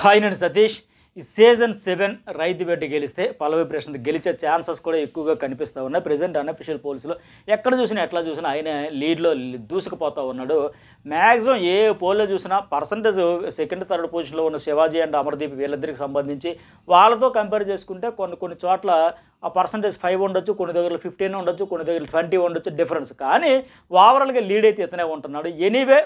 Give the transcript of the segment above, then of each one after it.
hi నేను సతీష్ ఈ season seven రైతు బిడ్డ గెలిస్తే పల్లవి ప్రశాంత్ గెలిచే ఛాన్సెస్ కూడా ఎక్కువగా కనిపిస్తూ ఉన్నాయి ప్రజెంట్ అన్అఫిషియల్ పోల్స్లో ఎక్కడ చూసినా ఎట్లా చూసినా ఆయన లీడ్లో దూసుకుపోతూ ఉన్నాడు మ్యాక్సిమం ఏ పోల్లో చూసినా పర్సంటేజ్ సెకండ్ థర్డ్ పొజిషన్లో ఉన్న శివాజీ అండ్ అమర్దీప్ వీళ్ళిద్దరికి సంబంధించి వాళ్ళతో కంపేర్ చేసుకుంటే కొన్ని కొన్ని చోట్ల ఆ పర్సంటేజ్ ఫైవ్ ఉండొచ్చు కొన్ని దగ్గర ఫిఫ్టీన్ ఉండొచ్చు కొన్ని దగ్గర ట్వంటీ ఉండొచ్చు డిఫరెన్స్ కానీ ఓవరాల్గా లీడ్ అయితే ఇతనే ఉంటున్నాడు ఎనీవే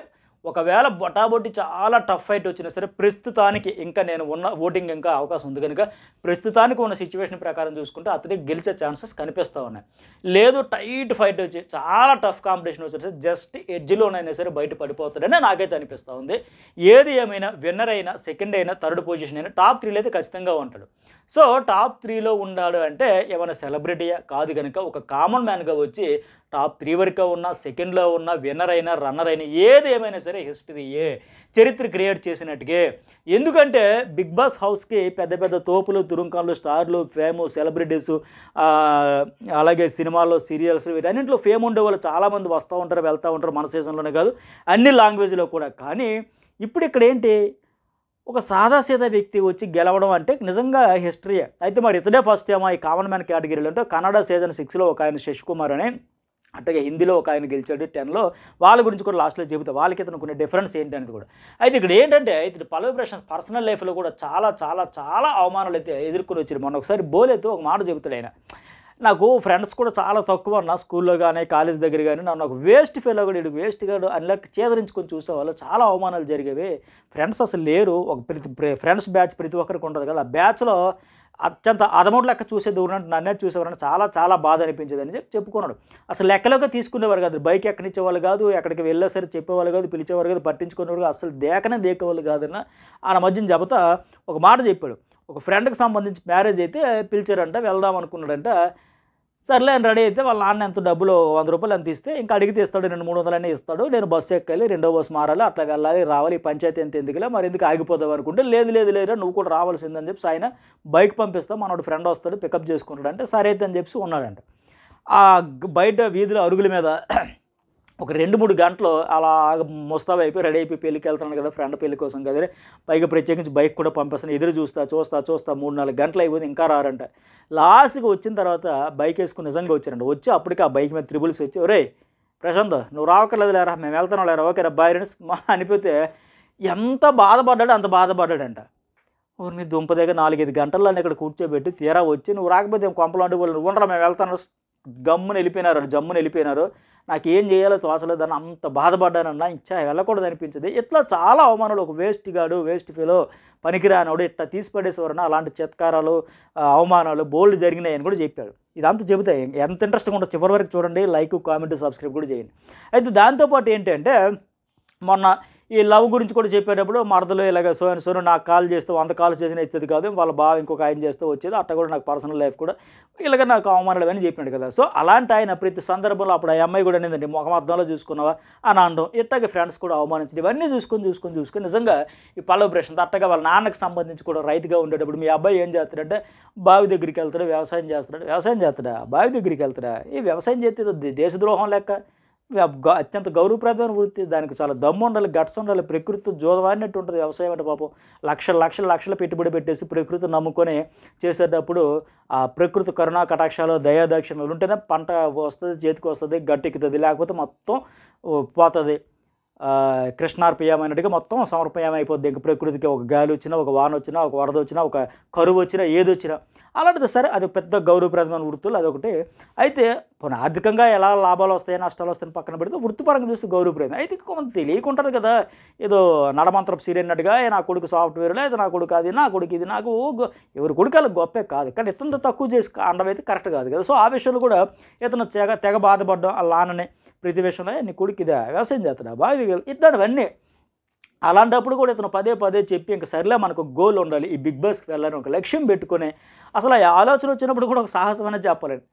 ఒకవేళ బొటాబొట్టి చాలా టఫ్ ఫైట్ వచ్చినా సరే ప్రస్తుతానికి ఇంకా నేను ఉన్న ఓటింగ్ ఇంకా అవకాశం ఉంది కనుక ప్రస్తుతానికి ఉన్న సిచ్యువేషన్ ప్రకారం చూసుకుంటే అతనికి గెలిచే ఛాన్సెస్ కనిపిస్తూ ఉన్నాయి లేదు టైట్ ఫైట్ వచ్చి చాలా టఫ్ కాంపిటీషన్ వచ్చినా సరే జస్ట్ ఎడ్జ్లోనైనా సరే బయట పడిపోతాడని నాకైతే అనిపిస్తూ ఉంది ఏది ఏమైనా విన్నర్ అయినా సెకండ్ అయినా థర్డ్ పొజిషన్ అయినా టాప్ త్రీలో అయితే ఖచ్చితంగా ఉంటాడు సో టాప్ త్రీలో ఉన్నాడు అంటే ఏమైనా సెలబ్రిటీయా కాదు కనుక ఒక కామన్ మ్యాన్గా వచ్చి టాప్ త్రీ వరకు ఉన్న సెకండ్లో ఉన్న విన్నర్ అయినా రన్నర్ అయినా ఏది ఏమైనా సరే హిస్టరీయే చరిత్ర క్రియేట్ చేసినట్టుగా ఎందుకంటే బిగ్ బాస్ హౌస్కి పెద్ద పెద్ద తోపులు తురుంకాలు స్టార్లు ఫేము సెలబ్రిటీస్ అలాగే సినిమాల్లో సీరియల్స్ వీటన్నింటిలో ఫేమ్ ఉండే వాళ్ళు చాలామంది వస్తూ ఉంటారు వెళ్తూ ఉంటారు మన సీజన్లోనే కాదు అన్ని లాంగ్వేజ్లో కూడా కానీ ఇప్పుడు ఇక్కడ ఏంటి ఒక సాదాసీద వ్యక్తి వచ్చి గెలవడం అంటే నిజంగా హిస్టరీ అయితే మరి ఇతడే ఫస్ట్ ఏమో ఈ కామన్ మ్యాన్ కేటగిరీలో అంటే కన్నడ సీజన్ సిక్స్లో ఒక ఆయన శశికుమార్ అని అట్టగా హిందీలో ఒక ఆయన గెలిచాడు టెన్లో వాళ్ళ గురించి కూడా లాస్ట్లో చెబుతా వాళ్ళకి ఇతను కొన్ని డిఫరెన్స్ ఏంటి అనేది కూడా అయితే ఇక్కడ ఏంటంటే ఇతడు పలు ప్రశ్న పర్సనల్ లైఫ్లో కూడా చాలా చాలా చాలా అవమానాలు అయితే ఎదుర్కొని వచ్చారు మొన్న ఒకసారి బోలేతో ఒక మాట చెబుతాడు ఆయన నాకు ఫ్రెండ్స్ కూడా చాలా తక్కువ నా స్కూల్లో కానీ కాలేజ్ దగ్గర కానీ నన్ను ఒక వేస్ట్ ఫీల్ కూడా ఇడు వేస్ట్ గాడు లెక్క చేదరించుకొని చూసేవాళ్ళు చాలా అవమానాలు జరిగేవి ఫ్రెండ్స్ అసలు లేరు ఒక ప్రతి ఫ్రెండ్స్ బ్యాచ్ ప్రతి ఒక్కరికి ఉంటుంది కదా ఆ బ్యాచ్లో అత్యంత అదమౌట్ లెక్క చూసే దూరం నన్నే చూసేవారంటే చాలా చాలా బాధ అనిపించేది అని చెప్పి చెప్పుకున్నాడు అసలు లెక్కలోకి తీసుకునేవారు కాదు బైక్ ఎక్కడిచ్చేవాళ్ళు కాదు ఎక్కడికి సరే చెప్పేవాళ్ళు కాదు పిలిచేవారు కాదు పట్టించుకునేవాడు కాదు అసలు దేకనే దేకేవాళ్ళు కాదన్న ఆయన మధ్యన చెబుతా ఒక మాట చెప్పాడు ఒక ఫ్రెండ్కి సంబంధించి మ్యారేజ్ అయితే పిలిచారంట వెళ్దాం అనుకున్నాడంట సర్లే అని రెడీ అయితే వాళ్ళ నాన్న ఎంత డబ్బులు వంద రూపాయలు ఎంత ఇస్తే ఇంకా అడిగితే ఇస్తాడు రెండు మూడు వందలనే ఇస్తాడు నేను బస్సు ఎక్కాలి రెండో బస్సు మారాలి అట్లా వెళ్ళాలి రావాలి పంచాయతీ ఎంత ఎందుకులే మరి ఎందుకు ఆగిపోదాం అనుకుంటే లేదు లేదు లేదురా నువ్వు కూడా రావాల్సిందని చెప్పి ఆయన బైక్ పంపిస్తా మనోడు ఫ్రెండ్ వస్తాడు పికప్ చేసుకుంటాడు అంటే సరే అయితే అని చెప్పి ఉన్నాడంట ఆ బయట వీధుల అరుగుల మీద ఒక రెండు మూడు గంటలు అలా ముస్తాబు అయిపోయి రెడీ అయిపోయి పెళ్ళికి వెళ్తున్నాను కదా ఫ్రెండ్ పెళ్లి కోసం కదా పైగా ప్రత్యేకించి బైక్ కూడా పంపిస్తాను ఎదురు చూస్తా చూస్తా చూస్తా మూడు నాలుగు గంటలు అయిపోతే ఇంకా రారంట లాస్ట్కి వచ్చిన తర్వాత బైక్ వేసుకుని నిజంగా వచ్చారంట వచ్చి అప్పటికి ఆ బైక్ మీద త్రిబుల్స్ వచ్చి ఒరే ప్రశాంత్ నువ్వు రావక్కర్లేదు లేరా మేము వెళ్తాను లేరా ఓకే రా బాయ్ మా అనిపోతే ఎంత బాధపడ్డాడో అంత బాధపడ్డాడంట ఊరిని దుంప దగ్గర నాలుగైదు గంటల్లో ఇక్కడ కూర్చోబెట్టి తీరా వచ్చి నువ్వు రాకపోతే కొంపలు అంటూ నువ్వు ఉండరా మేము వెళ్తాను గమ్మున వెళ్ళిపోయినారు జమ్ముని వెళ్ళిపోయినారు నాకు ఏం చేయాలో తోచలేదని అంత బాధపడ్డానన్నా ఇచ్చా వెళ్ళకూడదు అనిపించింది ఇట్లా చాలా అవమానాలు ఒక వేస్ట్ గాడు వేస్ట్ ఫీలో పనికిరానోడు ఇట్లా తీసిపడేసేవారని అలాంటి చిత్కారాలు అవమానాలు బోల్డ్ జరిగినాయని కూడా చెప్పాడు ఇదంతా చెబుతాయి ఎంత ఇంట్రెస్టింగ్ ఉంటుంది చివరి వరకు చూడండి లైక్ కామెంట్ సబ్స్క్రైబ్ కూడా చేయండి అయితే దాంతోపాటు ఏంటంటే మొన్న ఈ లవ్ గురించి కూడా చెప్పేటప్పుడు మరదలు ఇలాగ సో సోను నాకు కాల్ చేస్తే వంద కాల్ చేసిన ఇస్తుంది కాదు వాళ్ళ బావ ఇంకొక ఆయన చేస్తూ వచ్చేది అట్ట కూడా నాకు పర్సనల్ లైఫ్ కూడా ఇలాగ నాకు అవమానాలు అని చెప్పినాడు కదా సో అలాంటి ఆయన ప్రతి సందర్భంలో అప్పుడు ఆ అమ్మాయి కూడా నిందండి ముఖం అర్థంలో చూసుకున్నావా అని అనడం ఇట్టగా ఫ్రెండ్స్ కూడా అవమానించడం ఇవన్నీ చూసుకొని చూసుకొని చూసుకొని నిజంగా ఈ పల్లవ ప్రశ్న అట్టగా వాళ్ళ నాన్నకు సంబంధించి కూడా రైతుగా ఉండేటప్పుడు మీ అబ్బాయి ఏం చేస్తాడంటే బావి దగ్గరికి వెళ్తాడు వ్యవసాయం చేస్తాడు వ్యవసాయం చేస్తాడా బావి దగ్గరికి వెళ్తాడా ఈ వ్యవసాయం చేస్తే దేశద్రోహం లెక్క అత్యంత గౌరవప్రదమైన వృత్తి దానికి చాలా దమ్ము ఉండాలి గట్స్ ఉండాలి ప్రకృతి జోదవాడినట్టు ఉంటుంది వ్యవసాయం అంటే పాపం లక్షల లక్షల లక్షల పెట్టుబడి పెట్టేసి ప్రకృతి నమ్ముకొని చేసేటప్పుడు ఆ ప్రకృతి కరుణా కటాక్షాలు దయాదాక్షిణలు ఉంటేనే పంట వస్తుంది చేతికి వస్తుంది గట్టెక్కుతుంది లేకపోతే మొత్తం పోతుంది కృష్ణార్పయమైనట్టుగా మొత్తం సమర్పయం అయిపోద్ది ఇంక ప్రకృతికి ఒక గాలి వచ్చినా ఒక వాన వచ్చినా ఒక వరద వచ్చినా ఒక కరువు వచ్చినా ఏది వచ్చినా అలాంటిది సరే అది పెద్ద గౌరవప్రదమైన వృత్తులు అదొకటి అయితే పోనీ ఆర్థికంగా ఎలా లాభాలు వస్తాయి నష్టాలు వస్తాయని పక్కన పెడితే వృత్తిపరంగా చూస్తే గౌరవప్రదం అయితే కొంత తెలియకుంటుంది కదా ఏదో నడమంత్రం సీరియన్నట్టుగా నా కొడుకు సాఫ్ట్వేర్లో లేదు నా కొడుకు అది నా కొడుకు ఇది నాకు ఎవరి కొడుకు గొప్పే కాదు కానీ ఇతను తక్కువ చేసి అండం అయితే కరెక్ట్ కాదు కదా సో ఆ విషయంలో కూడా ఇతను తెగ తెగ బాధపడడం అలా అనని ప్రతి విషయంలో నీ కొడుకు ఇదే వ్యవసాయం చేస్తాడు బాగా ఇట్లాంటివన్నీ అలాంటప్పుడు కూడా ఇతను పదే పదే చెప్పి ఇంక సరేలే మనకు గోల్ ఉండాలి ఈ బిగ్ బాస్కి వెళ్ళాలని ఒక లక్ష్యం పెట్టుకుని అసలు ఆ ఆలోచన వచ్చినప్పుడు కూడా ఒక సాహసం అనేది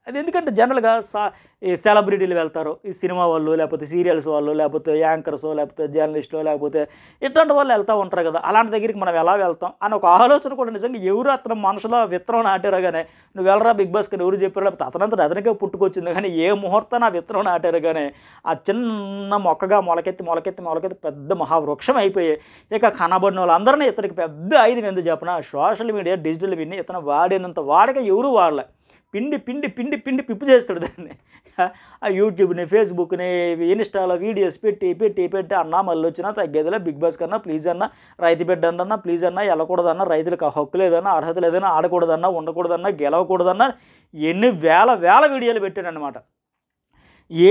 అది ఎందుకంటే జనరల్గా సా ఈ సెలబ్రిటీలు వెళ్తారు ఈ సినిమా వాళ్ళు లేకపోతే సీరియల్స్ వాళ్ళు లేకపోతే యాంకర్స్ లేకపోతే జర్నలిస్టులు లేకపోతే ఇట్లాంటి వాళ్ళు వెళ్తూ ఉంటారు కదా అలాంటి దగ్గరికి మనం ఎలా వెళ్తాం అని ఒక ఆలోచన కూడా నిజంగా ఎవరు అతను మనసులో విత్తనం నాటారు కానీ నువ్వు వెళ్ళరా బిగ్ బాస్ కానీ ఎవరు చెప్పారు లేకపోతే అతనంతా అతనికే పుట్టుకొచ్చింది కానీ ఏ ముహూర్తం నా విత్తనం నాటారు కానీ ఆ చిన్న మొక్కగా మొలకెత్తి మొలకెత్తి మొలకెత్తి పెద్ద మహావృక్షం అయిపోయి ఇక కనబడిన వాళ్ళందరినీ ఇతనికి పెద్ద ఐదు ఎందుకు చెప్పిన సోషల్ మీడియా డిజిటల్ మీడియా ఇతను వాడినంత వాడక ఎవరు వాడలే పిండి పిండి పిండి పిండి పిప్పు చేస్తాడు దాన్ని ఆ యూట్యూబ్ని ఫేస్బుక్ని ఇన్స్టాలో వీడియోస్ పెట్టి పెట్టి పెట్టి అన్నా మళ్ళీ వచ్చినా తగ్గేదిలే బిగ్ బాస్ కన్నా ప్లీజ్ అన్న రైతు బిడ్డ అన్నా ప్లీజ్ అన్నా వెళ్ళకూడదన్నా రైతులకు హక్కు లేదన్నా అర్హత లేదన్నా ఆడకూడదన్నా ఉండకూడదన్నా గెలవకూడదన్నా ఎన్ని వేల వేల వీడియోలు అనమాట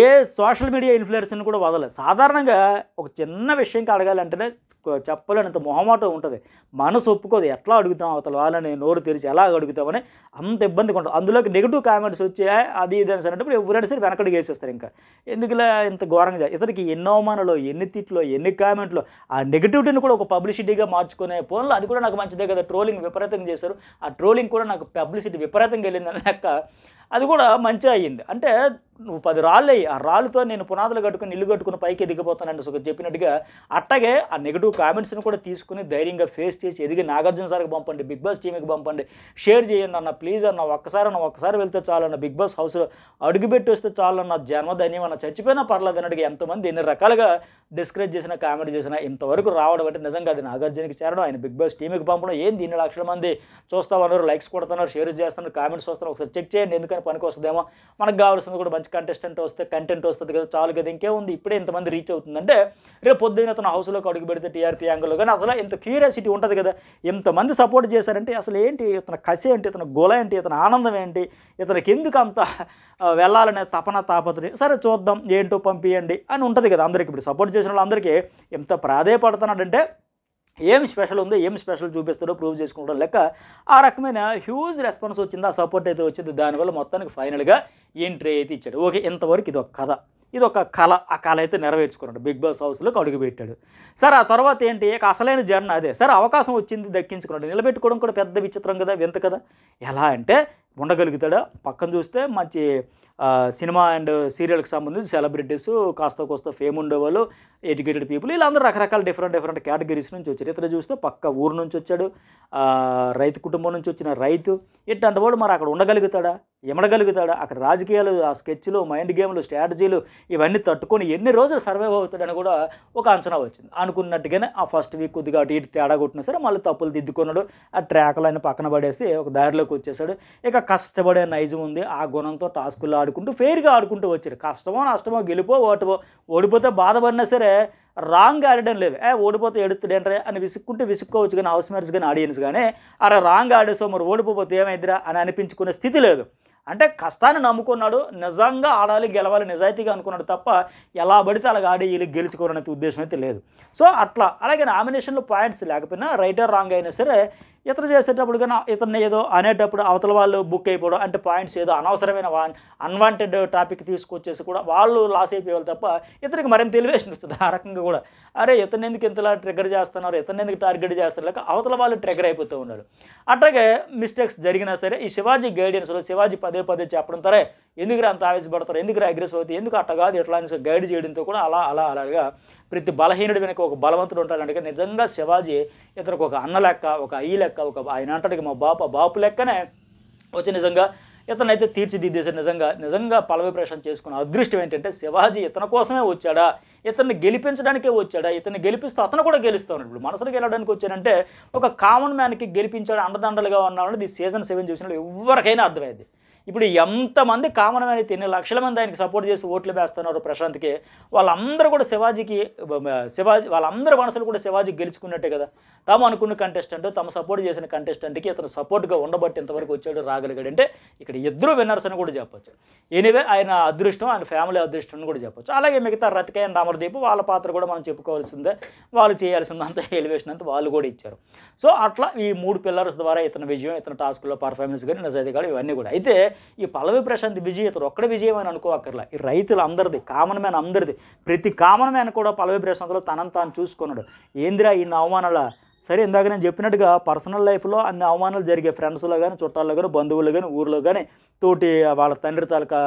ఏ సోషల్ మీడియా ఇన్ఫ్లుయెన్స్ని కూడా వదలదు సాధారణంగా ఒక చిన్న విషయం అడగాలంటేనే చెప్పలేనంత మొహమాటం ఉంటుంది మనసు ఒప్పుకోదు ఎట్లా అడుగుతాం అవతల వాళ్ళని నోరు తెరిచి ఎలా అడుగుతామని అంత ఇబ్బందిగా ఉంటుంది అందులోకి నెగిటివ్ కామెంట్స్ వచ్చి అది ఇది అని సరే ఎవరైనా సరే వెనకడికి వేసేస్తారు ఇంకా ఎందుకులా ఇంత ఘోరంగా ఇతనికి ఎన్ని అవమానాలు ఎన్ని తిట్లు ఎన్ని కామెంట్లు ఆ నెగిటివిటీని కూడా ఒక పబ్లిసిటీగా మార్చుకునే ఫోన్లో అది కూడా నాకు మంచిదే కదా ట్రోలింగ్ విపరీతంగా చేశారు ఆ ట్రోలింగ్ కూడా నాకు పబ్లిసిటీ విపరీతంగా వెళ్ళిందని లెక్క అది కూడా మంచిగా అయ్యింది అంటే నువ్వు పది రాళ్ళయ్యి ఆ రాళ్ళతో నేను పునాదులు కట్టుకుని ఇల్లు కట్టుకుని పైకి ఎదిగిపోతానండి సుఖ చెప్పినట్టుగా అట్టగే ఆ నెగిటివ్ కామెంట్స్ని కూడా తీసుకుని ధైర్యంగా ఫేస్ చేసి ఎదిగి నాగార్జున సార్కి పంపండి బిగ్ బాస్ టీమ్కి పంపండి షేర్ చేయండి అన్న ప్లీజ్ అన్న ఒక్కసారి అన్న ఒక్కసారి వెళ్తే చాలన్న బిగ్ బాస్ హౌస్లో అడుగుపెట్టి వస్తే చాలన్న జన్మధైన్యం అన్న చచ్చిపోయినా పర్లేదు అన్నట్టుగా ఎంతమంది ఎన్ని రకాలుగా డిస్కరేజ్ చేసిన కామెంట్ చేసినా ఇంతవరకు రావడం అంటే నిజంగా అది నాగార్జునకి చేరడం ఆయన బిగ్ బాస్ టీమ్కి పంపడం ఏంది ఇన్ని లక్షల మంది చూస్తా ఉన్నారు లైక్స్ కొడుతున్నారు షేర్ చేస్తున్నారు కామెంట్స్ వస్తున్నారు ఒకసారి చెక్ చేయండి ఎందుకని పనికి వస్తుందేమో మనకు కావాల్సింది కూడా మంచి కంటెస్టెంట్ వస్తే కంటెంట్ వస్తుంది కదా చాలు కదా ఇంకేముంది ఉంది ఇప్పుడే ఇంతమంది రీచ్ అవుతుందంటే రేపు పొద్దున్న అతను హౌస్లోకి అడుగు పెడితే టీఆర్పీ యాంగిల్లో కానీ అసలు ఇంత క్యూరియాసిటీ ఉంటుంది కదా ఇంతమంది సపోర్ట్ చేశారంటే అసలు ఏంటి ఇతను కసి ఏంటి ఇతను గొల ఏంటి ఇతను ఆనందం ఏంటి ఇతనికి ఎందుకు అంత వెళ్ళాలనే తపన తాపత్రి సరే చూద్దాం ఏంటో పంపించండి అని ఉంటుంది కదా అందరికి ఇప్పుడు సపోర్ట్ చేసిన వాళ్ళందరికీ ఎంత ప్రాధాయపడుతున్నాడంటే ఏం స్పెషల్ ఉందో ఏం స్పెషల్ చూపిస్తారో ప్రూవ్ చేసుకుంటాం లెక్క ఆ రకమైన హ్యూజ్ రెస్పాన్స్ వచ్చింది ఆ సపోర్ట్ అయితే వచ్చింది దానివల్ల మొత్తానికి ఫైనల్గా ఎంట్రీ అయితే ఇచ్చాడు ఓకే ఇంతవరకు ఇది ఒక కథ ఇది ఒక కళ ఆ కళ అయితే నెరవేర్చుకున్నాడు బిగ్ బాస్ హౌస్లోకి అడుగుపెట్టాడు సార్ ఆ తర్వాత ఏంటి అసలైన జర్న అదే సార్ అవకాశం వచ్చింది దక్కించుకున్నాడు నిలబెట్టుకోవడం కూడా పెద్ద విచిత్రం కదా వింత కదా ఎలా అంటే ఉండగలుగుతాడా పక్కన చూస్తే మంచి సినిమా అండ్ సీరియల్కి సంబంధించి సెలబ్రిటీస్ కాస్త కోస్త ఫేమ్ ఉండేవాళ్ళు ఎడ్యుకేటెడ్ పీపుల్ వీళ్ళందరూ రకరకాల డిఫరెంట్ డిఫరెంట్ కేటగిరీస్ నుంచి వచ్చారు ఇతర చూస్తే పక్క ఊరు నుంచి వచ్చాడు రైతు కుటుంబం నుంచి వచ్చిన రైతు ఇట్లాంటి వాడు మరి అక్కడ ఉండగలుగుతాడా ఇమడగలుగుతాడు అక్కడ రాజకీయాలు ఆ స్కెచ్లు మైండ్ గేమ్లు స్ట్రాటజీలు ఇవన్నీ తట్టుకొని ఎన్ని రోజులు సర్వైవ్ అవుతాడని కూడా ఒక అంచనా వచ్చింది అనుకున్నట్టుగానే ఆ ఫస్ట్ వీక్ కొద్దిగా అటు ఇటు తేడా కొట్టినా సరే మళ్ళీ తప్పులు దిద్దుకున్నాడు ఆ ట్రాక్లు ఆయన పక్కన పడేసి ఒక దారిలోకి వచ్చేసాడు ఇక కష్టపడే నైజం ఉంది ఆ గుణంతో టాస్కులు ఆడుకుంటూ ఫెయిర్గా ఆడుకుంటూ వచ్చారు కష్టమో నష్టమో గెలిపో ఓటమో ఓడిపోతే బాధపడినా సరే రాంగ్ ఆడడం లేదు ఏ ఓడిపోతే ఎడుతుడేంట్రే అని విసుక్కుంటే విసుక్కోవచ్చు కానీ హౌస్ కానీ ఆడియన్స్ కానీ అరే రాంగ్ ఆడేసో మరి ఓడిపోతే ఏమైందిరా అని అనిపించుకునే స్థితి లేదు అంటే కష్టాన్ని నమ్ముకున్నాడు నిజంగా ఆడాలి గెలవాలి నిజాయితీగా అనుకున్నాడు తప్ప ఎలా పడితే అలాగ ఆడి వీళ్ళు గెలుచుకోరనే ఉద్దేశం అయితే లేదు సో అట్లా అలాగే నామినేషన్లో పాయింట్స్ లేకపోయినా రైటర్ రాంగ్ అయినా సరే ఇతను చేసేటప్పుడు కానీ ఇతను ఏదో అనేటప్పుడు అవతల వాళ్ళు బుక్ అయిపోవడం అంటే పాయింట్స్ ఏదో అనవసరమైన అన్వాంటెడ్ టాపిక్ తీసుకొచ్చేసి కూడా వాళ్ళు లాస్ అయిపోయారు తప్ప ఇతనికి మరింత తెలివేషన్ వచ్చింది ఆ రకంగా కూడా అరే ఇతను ఎందుకు ఇంతలా ట్రిగర్ చేస్తున్నారు ఇతను ఎందుకు టార్గెట్ చేస్తున్నారు లేక అవతల వాళ్ళు ట్రిగర్ అయిపోతూ ఉన్నారు అట్లాగే మిస్టేక్స్ జరిగినా సరే ఈ శివాజీ గైడెన్స్లో శివాజీ పదే పదే చెప్పడం సరే ఎందుకురా అంత ఆవేశపడతారు ఎందుకురా అగ్రెసివ్ అవుతారు ఎందుకు అట్ట కాదు ఎట్లా అని గైడ్ చేయడంతో కూడా అలా అలా అలాగా ప్రతి బలహీనుడు వెనక ఒక బలవంతుడు ఉంటాడు నిజంగా శివాజీ ఇతనికి ఒక అన్న లెక్క ఒక అయ్యి లెక్క ఒక ఆయన అంటాడు మా బాప బాపు లెక్కనే వచ్చి నిజంగా ఇతనైతే తీర్చిదిద్దేశాడు నిజంగా నిజంగా పలవి చేసుకున్న అదృష్టం ఏంటంటే శివాజీ ఇతని కోసమే వచ్చాడా ఇతన్ని గెలిపించడానికే వచ్చాడా ఇతన్ని గెలిపిస్తూ అతను కూడా గెలుస్తాను ఇప్పుడు మనసులో గెలవడానికి వచ్చాడంటే ఒక కామన్ మ్యాన్కి గెలిపించాడు అండదండలుగా ఉన్నాడని ది సీజన్ సెవెన్ చూసినప్పుడు ఎవరికైనా అర్థమైంది ఇప్పుడు ఎంతమంది కామన్ మ్యాన్ అయితే ఎన్ని లక్షల మంది ఆయనకి సపోర్ట్ చేసి ఓట్లు వేస్తున్నారు ప్రశాంత్కి వాళ్ళందరూ కూడా శివాజీకి శివాజీ వాళ్ళందరి మనసులు కూడా శివాజీ గెలుచుకున్నట్టే కదా తాము అనుకున్న కంటెస్టెంట్ తమ సపోర్ట్ చేసిన కంటెస్టెంట్కి ఇతను సపోర్ట్గా ఉండబట్టి ఇంతవరకు వచ్చాడు రాగలిగాడు అంటే ఇక్కడ ఇద్దరు విన్నర్స్ అని కూడా చెప్పొచ్చు ఎనివే ఆయన అదృష్టం ఆయన ఫ్యామిలీ అదృష్టం అని కూడా చెప్పొచ్చు అలాగే మిగతా రతికాయ రామరదీప్ వాళ్ళ పాత్ర కూడా మనం చెప్పుకోవాల్సిందే వాళ్ళు చేయాల్సింది అంత ఎలివేషన్ అంతా వాళ్ళు కూడా ఇచ్చారు సో అట్లా ఈ మూడు పిల్లర్స్ ద్వారా ఇతని విజయం ఇతని టాస్క్లో పర్ఫార్మెన్స్ కానీ నిజాయితీ కానీ ఇవన్నీ కూడా అయితే ఈ పల్లవి ప్రశాంత్ విజయ్ ఒక్కడ విజయం అని అనుకోవక్కర్లా ఈ రైతులు అందరిది కామన్ మ్యాన్ అందరిది ప్రతి కామన్ మ్యాన్ కూడా పల్లవి ప్రశాంత్లో తనని తాను చూసుకున్నాడు ఏందిరా ఈ అవమానాల సరే ఇందాక నేను చెప్పినట్టుగా పర్సనల్ లైఫ్లో అన్ని అవమానాలు జరిగే ఫ్రెండ్స్లో కానీ చుట్టాల్లో కానీ బంధువులు కానీ ఊర్లో కానీ తోటి వాళ్ళ తండ్రి తాలూకా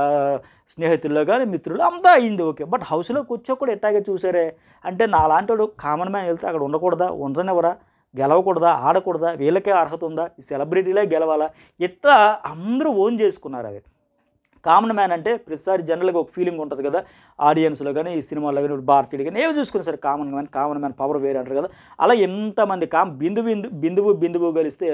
స్నేహితుల్లో కానీ మిత్రులు అంతా అయింది ఓకే బట్ హౌస్లో కూర్చో కూడా ఎట్టాగే చూసారే అంటే నా లాంటి కామన్ మ్యాన్ వెళ్తే అక్కడ ఉండకూడదా ఉండనివ్వరా గెలవకూడదా ఆడకూడదా వీళ్ళకే అర్హత ఉందా ఈ సెలబ్రిటీలే గెలవాలా ఇట్లా అందరూ ఓన్ చేసుకున్నారు అది కామన్ మ్యాన్ అంటే ప్రతిసారి జనరల్గా ఒక ఫీలింగ్ ఉంటుంది కదా ఆడియన్స్లో కానీ ఈ సినిమాలో కానీ భారతీయుడు కానీ ఏవి చూసుకుని సరే common man common man power వేరే అంటారు కదా అలా ఎంతమంది కామ్ బిందు బిందు బిందువు బిందువు కలిస్తే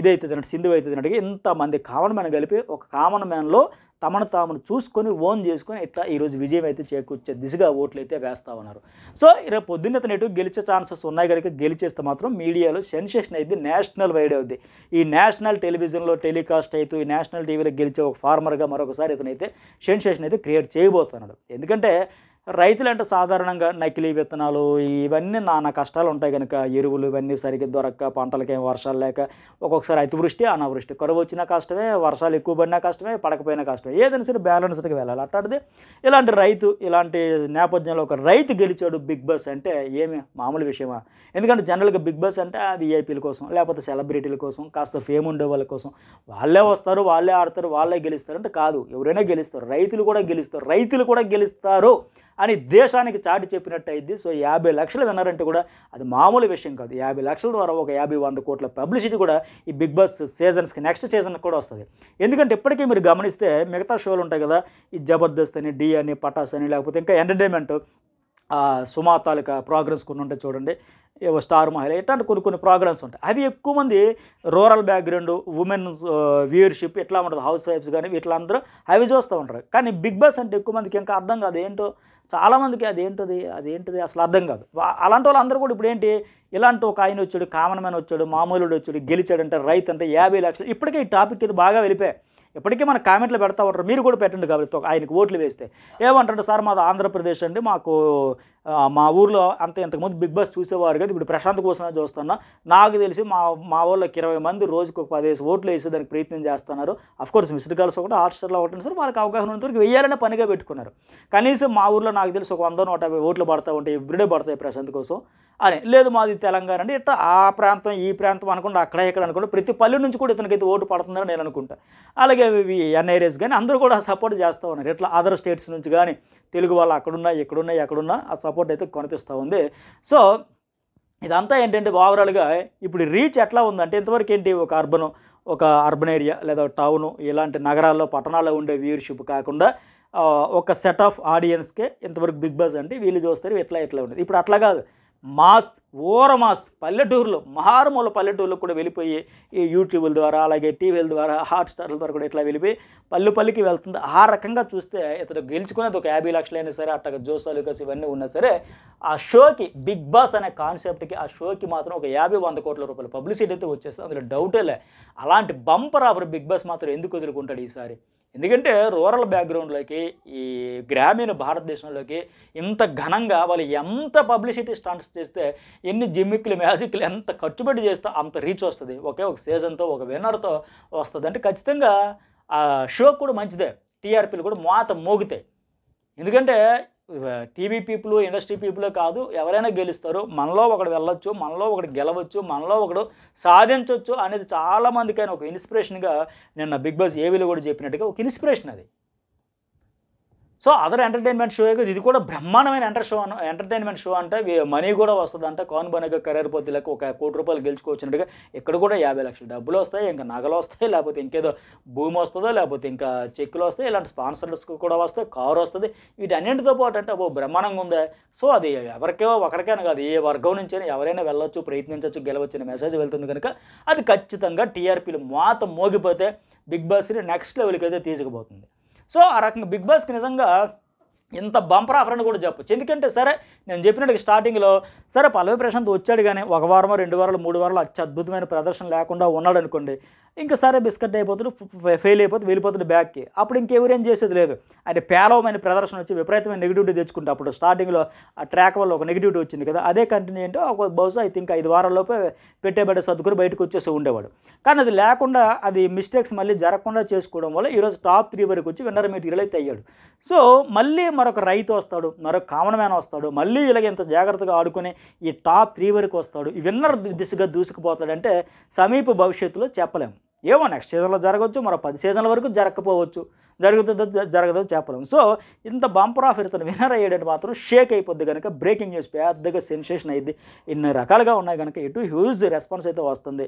ఇదైతుంది అన్నట్టు సింధువు అవుతుంది అన్నట్టుగా ఎంతమంది కామన్ మ్యాన్ కలిపి ఒక కామన్ మ్యాన్లో తమను తామును చూసుకొని ఓన్ చేసుకొని ఇట్లా ఈరోజు విజయం అయితే చేకూర్చే దిశగా ఓట్లు అయితే వేస్తా ఉన్నారు సో రేపు పొద్దున్న నెటు గెలిచే ఛాన్సెస్ ఉన్నాయి కనుక గెలిచేస్తే మాత్రం మీడియాలో సెన్సేషన్ అయితే నేషనల్ వైడ్ అవుద్ది ఈ నేషనల్ టెలివిజన్లో టెలికాస్ట్ అవుతూ ఈ నేషనల్ టీవీలో గెలిచే ఒక ఫార్మర్గా మరొకసారి ఇతనైతే సెన్సేషన్ అయితే క్రియేట్ చేయబోతున్నాడు ఎందుకంటే రైతులంటే సాధారణంగా నకిలీ విత్తనాలు ఇవన్నీ నానా కష్టాలు ఉంటాయి కనుక ఎరువులు ఇవన్నీ సరిగ్గా దొరక్క పంటలకేం వర్షాలు లేక ఒక్కొక్కసారి అతివృష్టి అనావృష్టి కరువు వచ్చినా కష్టమే వర్షాలు ఎక్కువ పడినా కష్టమే పడకపోయినా కష్టమే ఏదైనా సరే బ్యాలెన్స్డ్గా వెళ్ళాలి అట్లాంటిది ఇలాంటి రైతు ఇలాంటి నేపథ్యంలో ఒక రైతు గెలిచాడు బిగ్ బాస్ అంటే ఏమి మామూలు విషయమా ఎందుకంటే జనరల్గా బిగ్ బాస్ అంటే విఐపీల కోసం లేకపోతే సెలబ్రిటీల కోసం కాస్త ఫేమ్ ఉండే వాళ్ళ కోసం వాళ్ళే వస్తారు వాళ్ళే ఆడతారు వాళ్ళే గెలుస్తారు అంటే కాదు ఎవరైనా గెలుస్తారు రైతులు కూడా గెలుస్తారు రైతులు కూడా గెలుస్తారు అని దేశానికి చాటి చెప్పినట్టు అయింది సో యాభై లక్షలు విన్నారంటే కూడా అది మామూలు విషయం కాదు యాభై లక్షల ద్వారా ఒక యాభై వంద కోట్ల పబ్లిసిటీ కూడా ఈ బిగ్ బాస్ సీజన్స్కి నెక్స్ట్ సీజన్కి కూడా వస్తుంది ఎందుకంటే ఇప్పటికీ మీరు గమనిస్తే మిగతా షోలు ఉంటాయి కదా ఈ జబర్దస్త్ అని డీ అని పటాస్ అని లేకపోతే ఇంకా ఎంటర్టైన్మెంట్ సుమా తాలూకా ప్రోగ్రామ్స్ కొన్ని ఉంటాయి చూడండి ఏవో స్టార్ మహిళ ఇట్లాంటి కొన్ని కొన్ని ప్రోగ్రామ్స్ ఉంటాయి అవి ఎక్కువ మంది రూరల్ బ్యాక్గ్రౌండ్ ఉమెన్ వ్యూయర్షిప్ ఇట్లా ఉంటుంది హౌస్ వైఫ్స్ కానీ వీటిలందరూ అందరూ అవి చూస్తూ ఉంటారు కానీ బిగ్ బాస్ అంటే ఎక్కువ మందికి ఇంకా అర్థం కాదు ఏంటో చాలామందికి అదేంటిది అదేంటిది అసలు అర్థం కాదు అలాంటి వాళ్ళందరూ కూడా ఇప్పుడు ఏంటి ఇలాంటి ఒక ఆయన వచ్చాడు కామన్ మ్యాన్ వచ్చాడు మామూలుడు వచ్చాడు గెలిచాడు అంటే రైతు అంటే యాభై లక్షలు ఇప్పటికే ఈ టాపిక్ ఇది బాగా వెళ్ళిపోయాయి ఇప్పటికీ మన కామెంట్లు పెడతా ఉంటారు మీరు కూడా పెట్టండి కాబట్టి ఆయనకు ఓట్లు వేస్తే ఏమంటారు సార్ మాది ఆంధ్రప్రదేశ్ అండి మాకు మా ఊర్లో అంత ఇంతకుముందు బిగ్ బాస్ చూసేవారు కదా ఇప్పుడు ప్రశాంత్ కోసమే చూస్తున్నా నాకు తెలిసి మా మా ఊళ్ళోకి ఇరవై మంది రోజుకు ఒక పదిహేను ఓట్లు వేసేదానికి ప్రయత్నం చేస్తున్నారు కోర్స్ మిస్డ్ కాల్స్ ఒకటి హాట్స్టార్లో ఒకటి సార్ వాళ్ళకి అవకాశం ఉన్నంతవరకు వెయ్యాలనే పనిగా పెట్టుకున్నారు కనీసం మా ఊర్లో నాకు తెలిసి ఒక వంద నూట ఓట్లు పడతా ఉంటాయి ఎవ్రీడే పడతాయి ప్రశాంత్ కోసం అని లేదు మాది తెలంగాణ అండి ఇట్లా ఆ ప్రాంతం ఈ ప్రాంతం అనుకుంటే అక్కడ ఇక్కడ అనుకుంటే ప్రతి పల్లె నుంచి కూడా ఇతనికైతే ఓటు పడుతుందని నేను అనుకుంటా అలాగే ఎన్ఐరేస్ కానీ అందరూ కూడా సపోర్ట్ చేస్తూ ఉన్నారు ఇట్లా అదర్ స్టేట్స్ నుంచి కానీ తెలుగు వాళ్ళు అక్కడున్నా ఎక్కడున్నా ఎక్కడున్నా ఆ సపోర్ట్ అయితే కనిపిస్తూ ఉంది సో ఇదంతా ఏంటంటే ఓవరాల్గా ఇప్పుడు రీచ్ ఎట్లా ఉందంటే ఇంతవరకు ఏంటి ఒక అర్బన్ ఒక అర్బన్ ఏరియా లేదా టౌను ఇలాంటి నగరాల్లో పట్టణాల్లో ఉండే వ్యూర్షిప్ కాకుండా ఒక సెట్ ఆఫ్ ఆడియన్స్కే ఇంతవరకు బిగ్ బాస్ అంటే వీళ్ళు చూస్తారు ఇట్లా ఇట్లా ఉండేది ఇప్పుడు అట్లా కాదు మాస్ ఓర మాస్ పల్లెటూరులో మహారుమూల పల్లెటూరులో కూడా వెళ్ళిపోయి ఈ యూట్యూబ్ల ద్వారా అలాగే టీవీల ద్వారా హాట్స్టార్ల ద్వారా కూడా ఇట్లా వెళ్ళిపోయి పల్లు పల్లికి వెళ్తుంది ఆ రకంగా చూస్తే ఇతడు గెలుచుకునేది ఒక యాభై లక్షలైనా సరే అట్ట జోసాలుకస్ ఇవన్నీ ఉన్నా సరే ఆ షోకి బిగ్ బాస్ అనే కాన్సెప్ట్కి ఆ షోకి మాత్రం ఒక యాభై వంద కోట్ల రూపాయల పబ్లిసిటీ అయితే వచ్చేస్తే అందులో డౌటే లే అలాంటి బంపర్ ఆఫర్ బిగ్ బాస్ మాత్రం ఎందుకు వదులుకుంటాడు ఈసారి ఎందుకంటే రూరల్ బ్యాక్గ్రౌండ్లోకి ఈ గ్రామీణ భారతదేశంలోకి ఇంత ఘనంగా వాళ్ళు ఎంత పబ్లిసిటీ స్టంట్స్ చేస్తే ఎన్ని జిమ్మిక్లు మ్యాజిక్లు ఎంత ఖర్చు చేస్తే అంత రీచ్ వస్తుంది ఒకే ఒక సీజన్తో ఒక విన్నర్తో వస్తుంది అంటే ఖచ్చితంగా ఆ షో కూడా మంచిదే టీఆర్పీలు కూడా మోత మోగుతాయి ఎందుకంటే టీవీ పీపుల్ ఇండస్ట్రీ పీపులే కాదు ఎవరైనా గెలుస్తారు మనలో ఒకడు వెళ్ళొచ్చు మనలో ఒకడు గెలవచ్చు మనలో ఒకడు సాధించవచ్చు అనేది చాలామందికైనా ఒక ఇన్స్పిరేషన్గా నిన్న బిగ్ బాస్ ఏవీలో కూడా చెప్పినట్టుగా ఒక ఇన్స్పిరేషన్ అది సో అదర్ ఎంటర్టైన్మెంట్ షో ఇది కూడా బ్రహ్మాండమైన ఎంటర్ షో ఎంటర్టైన్మెంట్ షో అంటే మనీ కూడా వస్తుంది అంటే కాన్ బనగ కరీర్ పొద్దులకు ఒక కోటి రూపాయలు గెలుచుకోవచ్చినట్టుగా ఇక్కడ కూడా యాభై లక్షలు డబ్బులు వస్తాయి ఇంకా నగలు వస్తాయి లేకపోతే ఇంకేదో భూమి వస్తుందో లేకపోతే ఇంకా చెక్కులు వస్తాయి ఇలాంటి స్పాన్సర్స్ కూడా వస్తాయి కారు వస్తుంది వీటన్నింటితో పాటు అంటే ఓ బ్రహ్మాండంగా ఉందా సో అది ఎవరికే ఒకరికైనా కాదు ఏ వర్గం నుంచైనా ఎవరైనా వెళ్ళొచ్చు ప్రయత్నించవచ్చు గెలవచ్చు మెసేజ్ వెళ్తుంది కనుక అది ఖచ్చితంగా టీఆర్పీలు మాత మోగిపోతే బిగ్ బాస్ని నెక్స్ట్ లెవెల్కి అయితే తీసుకుపోతుంది सो आ रक बिग बा निजा ఇంత బంపర్ ఆఫర్ అని కూడా చెప్పచ్చు ఎందుకంటే సరే నేను చెప్పినట్టు స్టార్టింగ్లో సరే పల్లవి ప్రశాంత్ వచ్చాడు కానీ ఒక వారమో రెండు వారాలు మూడు వారాలు అత్యద్భుతమైన ప్రదర్శన లేకుండా ఉన్నాడు అనుకోండి ఇంకా సరే బిస్కెట్ అయిపోతుంది ఫెయిల్ అయిపోతుంది వెళ్ళిపోతుంది బ్యాక్కి అప్పుడు ఇంకెవరేం చేసేది లేదు అంటే పేలవమైన ప్రదర్శన వచ్చి విపరీతమైన నెగిటివిటీ తెచ్చుకుంటే అప్పుడు స్టార్టింగ్లో ఆ ట్రాక్ వల్ల ఒక నెగిటివిటీ వచ్చింది కదా అదే కంటిన్యూ అంటే ఒక బహుశా ఐ థింక్ ఐదు వారాల్లోపే పెట్టేబడే సర్దుకుని బయటకు వచ్చేసి ఉండేవాడు కానీ అది లేకుండా అది మిస్టేక్స్ మళ్ళీ జరగకుండా చేసుకోవడం వల్ల ఈరోజు టాప్ త్రీ వరకు వచ్చి విన్నర్ మెటీరియల్ అయితే అయ్యాడు సో మళ్ళీ మరొక రైతు వస్తాడు మరొక కామన్ మ్యాన్ వస్తాడు మళ్ళీ ఇలాగ ఇంత జాగ్రత్తగా ఆడుకుని ఈ టాప్ త్రీ వరకు వస్తాడు ఈ విన్నర్ దిశగా దూసుకుపోతాడంటే సమీప భవిష్యత్తులో చెప్పలేము ఏమో నెక్స్ట్ సీజన్లో జరగవచ్చు మరో పది సీజన్ల వరకు జరగకపోవచ్చు జరుగుతుందో జరగదో చెప్పలేం సో ఇంత బంపర్ ఆఫ్ ఇతను విన్నర్ అయ్యేటట్టు మాత్రం షేక్ అయిపోద్ది కనుక బ్రేకింగ్ న్యూస్ పెద్దగా సెన్సేషన్ అయింది ఇన్ని రకాలుగా ఉన్నాయి కనుక ఇటు హ్యూజ్ రెస్పాన్స్ అయితే వస్తుంది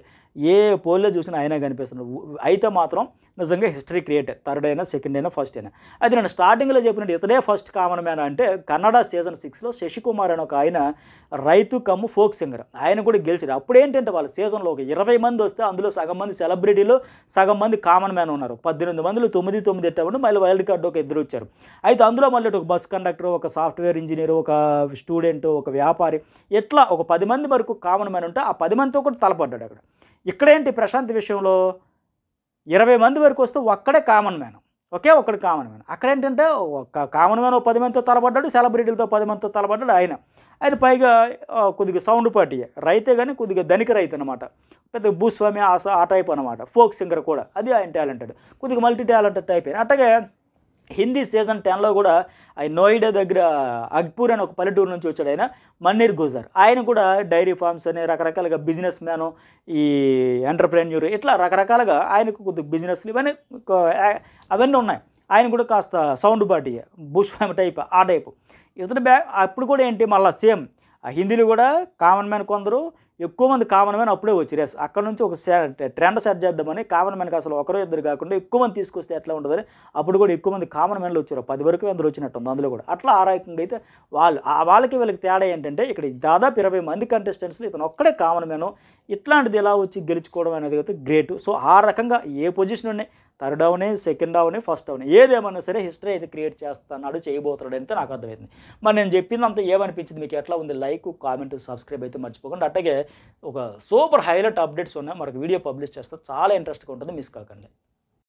ఏ పోల్లో చూసినా ఆయన కనిపిస్తుంది అయితే మాత్రం నిజంగా హిస్టరీ క్రియేట్ థర్డ్ అయినా సెకండ్ అయినా ఫస్ట్ అయినా అది నేను స్టార్టింగ్లో చెప్పినట్టు ఇతనే ఫస్ట్ కామన్ మ్యాన్ అంటే కన్నడ సీజన్ సిక్స్లో శశికుమార్ అని ఒక ఆయన రైతు కమ్ము ఫోక్ సింగర్ ఆయన కూడా గెలిచారు అప్పుడు ఏంటంటే వాళ్ళ సీజన్లో ఒక ఇరవై మంది వస్తే అందులో సగం మంది సెలబ్రిటీలు సగం మంది కామన్ మ్యాన్ ఉన్నారు పద్దెనిమిది మందిలో తొమ్మిది తొమ్మిది సెలెక్ట్ మళ్ళీ వైల్డ్ కార్డు ఒక ఇద్దరు వచ్చారు అయితే అందులో మళ్ళీ ఒక బస్ కండక్టర్ ఒక సాఫ్ట్వేర్ ఇంజనీర్ ఒక స్టూడెంట్ ఒక వ్యాపారి ఇట్లా ఒక పది మంది వరకు కామన్ మ్యాన్ ఉంటే ఆ పది మందితో కూడా తలపడ్డాడు అక్కడ ఇక్కడేంటి ప్రశాంత్ విషయంలో ఇరవై మంది వరకు వస్తే ఒక్కడే కామన్ మ్యాన్ ఒకే ఒక్కడు కామన్ మ్యాన్ అక్కడ ఏంటంటే ఒక కామన్ మ్యాన్ పది మందితో తలబడ్డాడు సెలబ్రిటీలతో పది మందితో తలబడ్డాడు ఆయన ఆయన పైగా కొద్దిగా సౌండ్ పార్టీ రైతే కానీ కొద్దిగా ధనిక రైతు అనమాట పెద్ద భూస్వామి ఆ టైప్ అనమాట ఫోక్ సింగర్ కూడా అది ఆయన టాలెంటెడ్ కొద్దిగా మల్టీ టాలెంటెడ్ టైప్ అయిన అట్లాగే హిందీ సీజన్ టెన్లో కూడా ఆయన నోయిడా దగ్గర అగ్పూర్ అని ఒక పల్లెటూరు నుంచి వచ్చాడు ఆయన మన్నీర్ గుజార్ ఆయన కూడా డైరీ ఫార్మ్స్ అనే రకరకాలుగా బిజినెస్ మ్యాను ఈ ఎంటర్ప్రెన్యూర్ ఇట్లా రకరకాలుగా ఆయనకు కొద్ది బిజినెస్లు ఇవన్నీ అవన్నీ ఉన్నాయి ఆయన కూడా కాస్త సౌండ్ పార్టీ బుష్ ఫ్యామ్ టైప్ ఆ టైపు ఇతను బ్యా అప్పుడు కూడా ఏంటి మళ్ళీ సేమ్ ఆ హిందీలో కూడా కామన్ మ్యాన్ కొందరు ఎక్కువ మంది కామన్ మ్యాన్ అప్పుడే రేస్ అక్కడ నుంచి ఒక ట్రెండ్ సెట్ చేద్దామని కామన్ మ్యాన్కి అసలు ఒకరో ఇద్దరు కాకుండా ఎక్కువ మంది తీసుకొస్తే ఎట్లా ఉండదని అప్పుడు కూడా ఎక్కువ మంది కామన్ మ్యాన్లు వచ్చారు పది వరకు వచ్చినట్టు ఉంది అందులో కూడా అట్లా ఆ రకంగా అయితే వాళ్ళు వాళ్ళకి వీళ్ళకి తేడా ఏంటంటే ఇక్కడ దాదాపు ఇరవై మంది కంటెస్టెంట్స్లు ఇతను ఒక్కడే కామన్ మ్యాను ఇట్లాంటిది ఎలా వచ్చి గెలుచుకోవడం అనేది అయితే గ్రేట్ సో ఆ రకంగా ఏ పొజిషన్ ఉన్నాయి థర్డ్ అవని సెకండ్ అవని ఫస్ట్ అవని ఏదేమన్నా సరే హిస్టరీ అయితే క్రియేట్ చేస్తున్నాడు చేయబోతున్నాడు అంతే నాకు అర్థమైంది మరి నేను చెప్పింది అంత ఏమనిపించింది మీకు ఎట్లా ఉంది లైక్ కామెంట్ సబ్స్క్రైబ్ అయితే మర్చిపోకండి అట్లాగే ఒక సూపర్ హైలైట్ అప్డేట్స్ ఉన్నాయి మనకు వీడియో పబ్లిష్ చేస్తే చాలా ఇంట్రెస్ట్గా ఉంటుంది మిస్ కాకండి